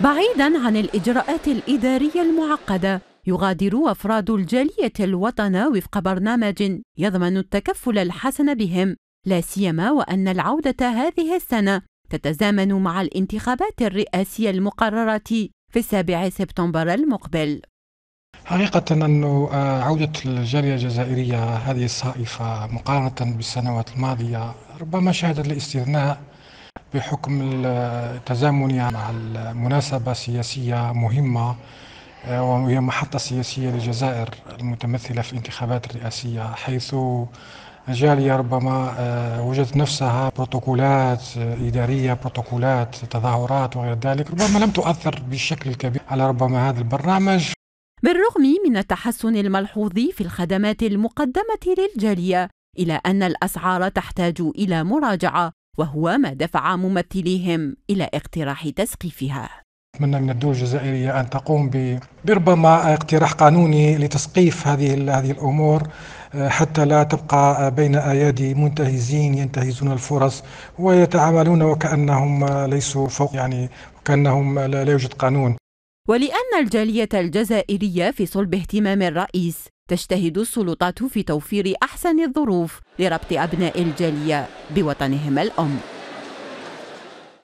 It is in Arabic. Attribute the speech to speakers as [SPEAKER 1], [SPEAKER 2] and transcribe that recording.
[SPEAKER 1] بعيدا عن الإجراءات الإدارية المعقدة يغادر أفراد الجالية الوطن وفق برنامج يضمن التكفل الحسن بهم لا سيما وأن العودة هذه السنة تتزامن مع الانتخابات الرئاسية المقررة في السابع سبتمبر المقبل
[SPEAKER 2] حقيقة أنه عودة الجالية الجزائرية هذه الصائفة مقارنة بالسنوات الماضية ربما شهدت الاستثناء بحكم تزامني مع المناسبة سياسية مهمة آه، وهي محطة سياسية للجزائر المتمثلة في الانتخابات الرئاسية حيث جالية ربما آه، وجدت نفسها بروتوكولات آه، إدارية بروتوكولات تظاهرات وغير ذلك ربما لم تؤثر بالشكل الكبير على ربما هذا البرنامج بالرغم
[SPEAKER 1] من التحسن الملحوظ في الخدمات المقدمة للجالية إلا أن الأسعار تحتاج إلى مراجعة وهو ما دفع ممثليهم إلى اقتراح تسقيفها
[SPEAKER 2] أتمنى من الدول الجزائرية أن تقوم بربما اقتراح قانوني لتسقيف هذه هذه الأمور آه، حتى لا تبقى بين أيادي منتهزين ينتهزون الفرص ويتعاملون وكأنهم ليسوا فوق يعني وكأنهم لا يوجد قانون
[SPEAKER 1] ولأن الجالية الجزائرية في صلب اهتمام الرئيس تجتهد السلطات في توفير أحسن الظروف لربط أبناء الجالية بوطنهم الأم